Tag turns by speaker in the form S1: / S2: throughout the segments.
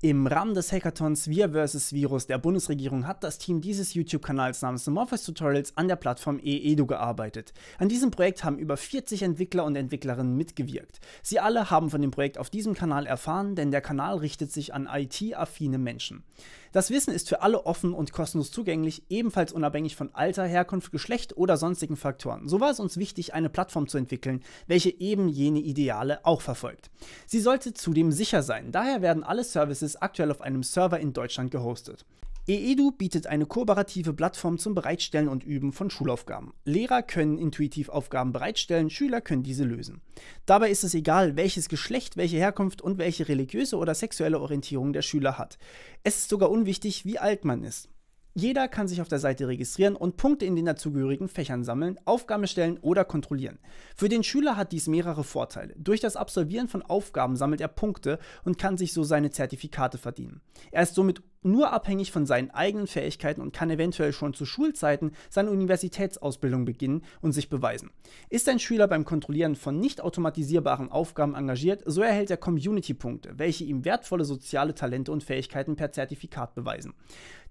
S1: Im Rahmen des Hackathons Wir vs. Virus der Bundesregierung hat das Team dieses YouTube-Kanals namens Amorphous Tutorials an der Plattform EEDU gearbeitet. An diesem Projekt haben über 40 Entwickler und Entwicklerinnen mitgewirkt. Sie alle haben von dem Projekt auf diesem Kanal erfahren, denn der Kanal richtet sich an IT-affine Menschen. Das Wissen ist für alle offen und kostenlos zugänglich, ebenfalls unabhängig von Alter, Herkunft, Geschlecht oder sonstigen Faktoren. So war es uns wichtig, eine Plattform zu entwickeln, welche eben jene Ideale auch verfolgt. Sie sollte zudem sicher sein, daher werden alle Services aktuell auf einem Server in Deutschland gehostet. EEDU bietet eine kooperative Plattform zum Bereitstellen und Üben von Schulaufgaben. Lehrer können intuitiv Aufgaben bereitstellen, Schüler können diese lösen. Dabei ist es egal, welches Geschlecht, welche Herkunft und welche religiöse oder sexuelle Orientierung der Schüler hat. Es ist sogar unwichtig, wie alt man ist. Jeder kann sich auf der Seite registrieren und Punkte in den dazugehörigen Fächern sammeln, Aufgaben stellen oder kontrollieren. Für den Schüler hat dies mehrere Vorteile. Durch das Absolvieren von Aufgaben sammelt er Punkte und kann sich so seine Zertifikate verdienen. Er ist somit nur abhängig von seinen eigenen Fähigkeiten und kann eventuell schon zu Schulzeiten seine Universitätsausbildung beginnen und sich beweisen. Ist ein Schüler beim Kontrollieren von nicht automatisierbaren Aufgaben engagiert, so erhält er Community-Punkte, welche ihm wertvolle soziale Talente und Fähigkeiten per Zertifikat beweisen.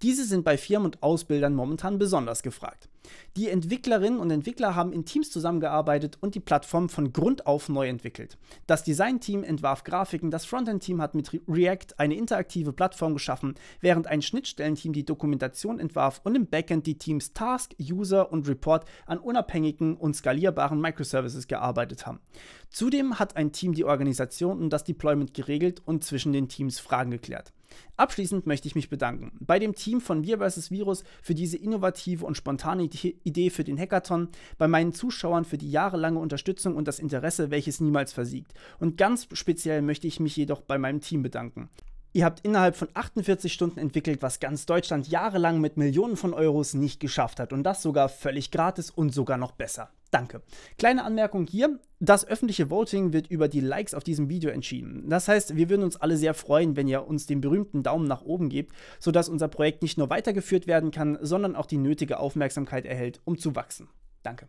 S1: Diese sind bei Firmen und Ausbildern momentan besonders gefragt. Die Entwicklerinnen und Entwickler haben in Teams zusammengearbeitet und die Plattform von Grund auf neu entwickelt. Das Design-Team entwarf Grafiken, das Frontend-Team hat mit React eine interaktive Plattform geschaffen, während ein Schnittstellenteam die Dokumentation entwarf und im Backend die Teams Task, User und Report an unabhängigen und skalierbaren Microservices gearbeitet haben. Zudem hat ein Team die Organisation und das Deployment geregelt und zwischen den Teams Fragen geklärt. Abschließend möchte ich mich bedanken bei dem Team von Wir vs. Virus für diese innovative und spontane Idee für den Hackathon, bei meinen Zuschauern für die jahrelange Unterstützung und das Interesse, welches niemals versiegt. Und ganz speziell möchte ich mich jedoch bei meinem Team bedanken. Ihr habt innerhalb von 48 Stunden entwickelt, was ganz Deutschland jahrelang mit Millionen von Euros nicht geschafft hat und das sogar völlig gratis und sogar noch besser. Danke. Kleine Anmerkung hier, das öffentliche Voting wird über die Likes auf diesem Video entschieden. Das heißt, wir würden uns alle sehr freuen, wenn ihr uns den berühmten Daumen nach oben gebt, sodass unser Projekt nicht nur weitergeführt werden kann, sondern auch die nötige Aufmerksamkeit erhält, um zu wachsen. Danke.